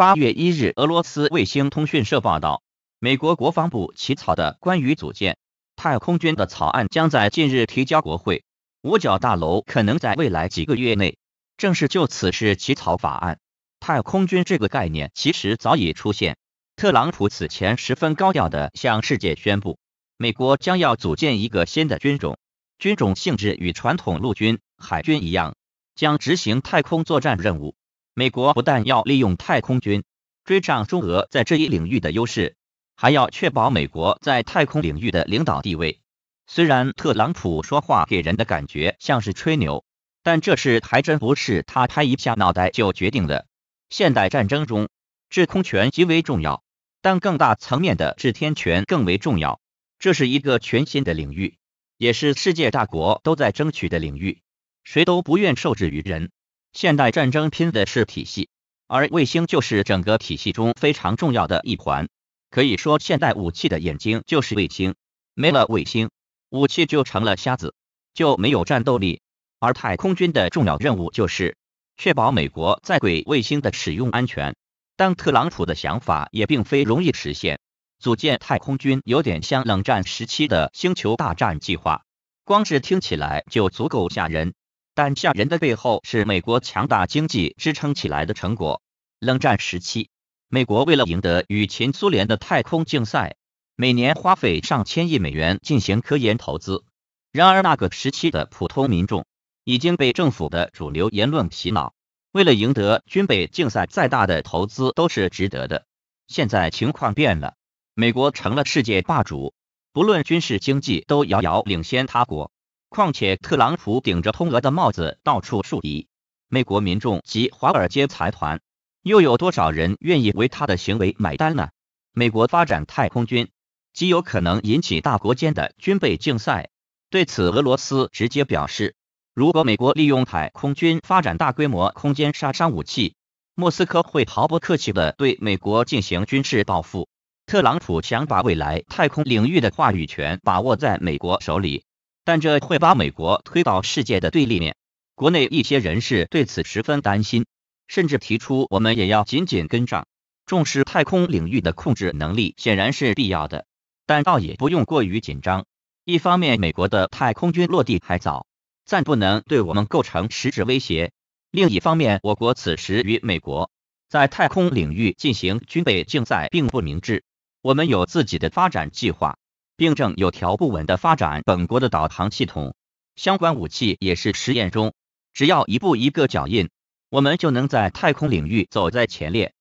八月一日，俄罗斯卫星通讯社报道，美国国防部起草的关于组建太空军的草案将在近日提交国会。五角大楼可能在未来几个月内正式就此事起草法案。太空军这个概念其实早已出现。特朗普此前十分高调地向世界宣布，美国将要组建一个新的军种，军种性质与传统陆军、海军一样，将执行太空作战任务。美国不但要利用太空军追上中俄在这一领域的优势，还要确保美国在太空领域的领导地位。虽然特朗普说话给人的感觉像是吹牛，但这事还真不是他拍一下脑袋就决定了。现代战争中，制空权极为重要，但更大层面的制天权更为重要。这是一个全新的领域，也是世界大国都在争取的领域，谁都不愿受制于人。现代战争拼的是体系，而卫星就是整个体系中非常重要的一环。可以说，现代武器的眼睛就是卫星，没了卫星，武器就成了瞎子，就没有战斗力。而太空军的重要任务就是确保美国在轨卫星的使用安全。但特朗普的想法也并非容易实现，组建太空军有点像冷战时期的“星球大战”计划，光是听起来就足够吓人。但吓人的背后是美国强大经济支撑起来的成果。冷战时期，美国为了赢得与前苏联的太空竞赛，每年花费上千亿美元进行科研投资。然而那个时期的普通民众已经被政府的主流言论洗脑，为了赢得军备竞赛，再大的投资都是值得的。现在情况变了，美国成了世界霸主，不论军事经济都遥遥领先他国。况且，特朗普顶着“通俄”的帽子到处树敌，美国民众及华尔街财团又有多少人愿意为他的行为买单呢？美国发展太空军，极有可能引起大国间的军备竞赛。对此，俄罗斯直接表示：如果美国利用太空军发展大规模空间杀伤武器，莫斯科会毫不客气的对美国进行军事报复。特朗普想把未来太空领域的话语权把握在美国手里。但这会把美国推到世界的对立面，国内一些人士对此十分担心，甚至提出我们也要紧紧跟上，重视太空领域的控制能力显然是必要的，但倒也不用过于紧张。一方面，美国的太空军落地还早，暂不能对我们构成实质威胁；另一方面，我国此时与美国在太空领域进行军备竞赛并不明智，我们有自己的发展计划。并正有条不紊地发展，本国的导航系统、相关武器也是实验中。只要一步一个脚印，我们就能在太空领域走在前列。